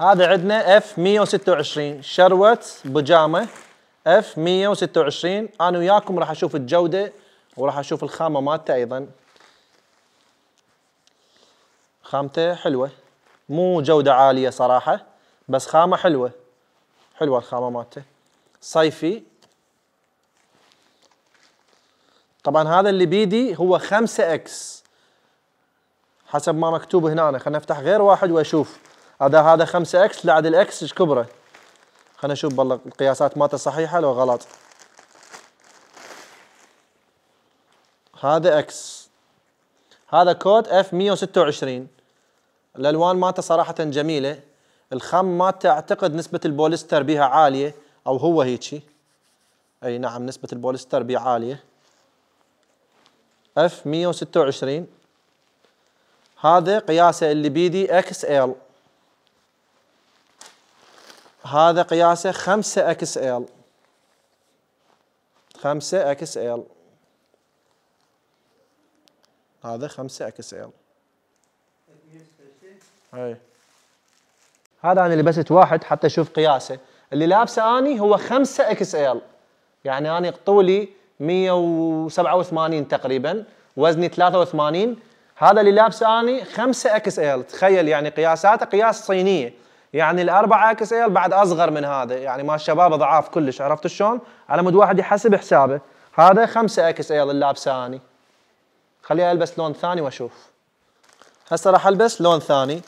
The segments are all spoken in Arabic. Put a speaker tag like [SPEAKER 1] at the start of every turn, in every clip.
[SPEAKER 1] هذا عندنا اف 126 شروه بجامه اف 126 انا وياكم راح اشوف الجوده وراح اشوف الخامه مالته ايضا خامته حلوه مو جوده عاليه صراحه بس خامه حلوه حلوه الخامه مالته صيفي طبعا هذا اللي بيدي هو 5 اكس حسب ما مكتوب هنا خلينا نفتح غير واحد واشوف هذا هذا 5 اكس لعد الاكس ايش كبره خلينا نشوف بالله القياسات مالته صحيحه لو غلط هذا اكس هذا كود اف 126 الالوان مالته صراحه جميله الخام مالته اعتقد نسبه البوليستر بها عاليه او هو هيجي اي نعم نسبه البوليستر بها عاليه اف 126 هذا قياسه اللي بيدي اكس ال هذا قياسه 5 اكس ال 5 اكس ال هذا 5 اكس ال اي هذا انا لبست واحد حتى اشوف قياسه اللي لابسه اني هو 5 اكس ال يعني انا طولي 187 تقريبا وزني 83 هذا اللي لابسه اني 5 اكس ال تخيل يعني قياساته قياس صينيه يعني الاربع اكس ال بعد اصغر من هذا يعني ما الشباب اضعاف كلش عرفت شلون على مود واحد يحسب حسابه هذا خمسة اكس ال اللي لابسه اني البس لون ثاني واشوف هسه راح البس لون ثاني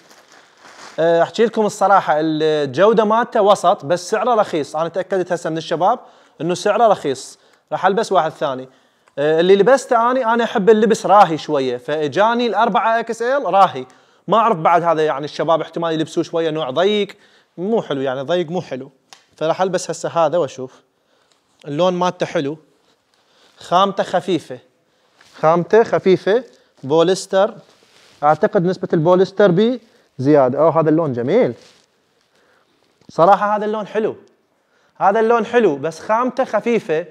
[SPEAKER 1] أه، احكي لكم الصراحه الجوده مالته وسط بس سعره رخيص انا تاكدت هسه من الشباب انه سعره رخيص راح البس واحد ثاني أه، اللي لبسته اني انا احب اللبس راهي شويه فاجاني الاربعه اكس ال راهي ما اعرف بعد هذا يعني الشباب احتمال يلبسوه شويه نوع ضيق مو حلو يعني ضيق مو حلو فراح البس هسه هذا واشوف اللون مالته حلو خامته خفيفه خامته خفيفه بوليستر اعتقد نسبه البوليستر بي زياده او هذا اللون جميل صراحه هذا اللون حلو هذا اللون حلو بس خامته خفيفه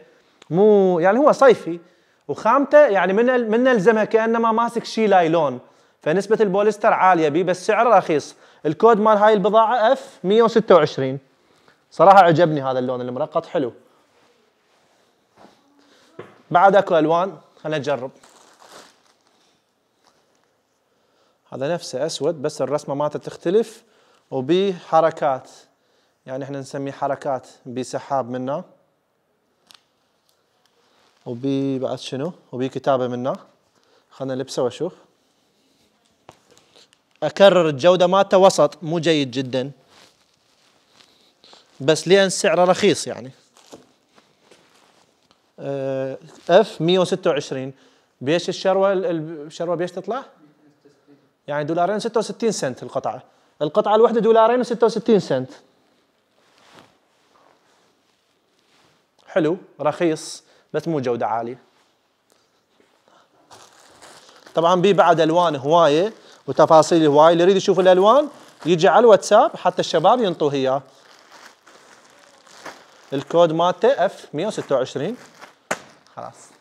[SPEAKER 1] مو يعني هو صيفي وخامته يعني من من الزمها كانما ماسك شي لايلون فنسبة البوليستر عالية بيه بس سعره رخيص الكود مال هاي البضاعة اف 126 صراحة عجبني هذا اللون المرقط حلو بعد اكو الوان خلينا نجرب هذا نفسه اسود بس الرسمة مالته تختلف وبي حركات يعني احنا نسميه حركات بسحاب منه وبي بعد شنو وبي كتابة منه خلنا نلبسه واشوف اكرر الجوده مالته وسط مو جيد جدا بس لان سعره رخيص يعني اف آه، 126 بيش الشروه الشروه بيش تطلع؟ يعني دولارين 66 سنت القطعه القطعه الواحده دولارين و66 سنت حلو رخيص بس مو جوده عاليه طبعا بي بعد الوان هوايه وتفاصيل هواي اللي يريد يشوف الالوان يجي على الواتساب حتى الشباب ينطوه اياه الكود مالته اف 126 خلاص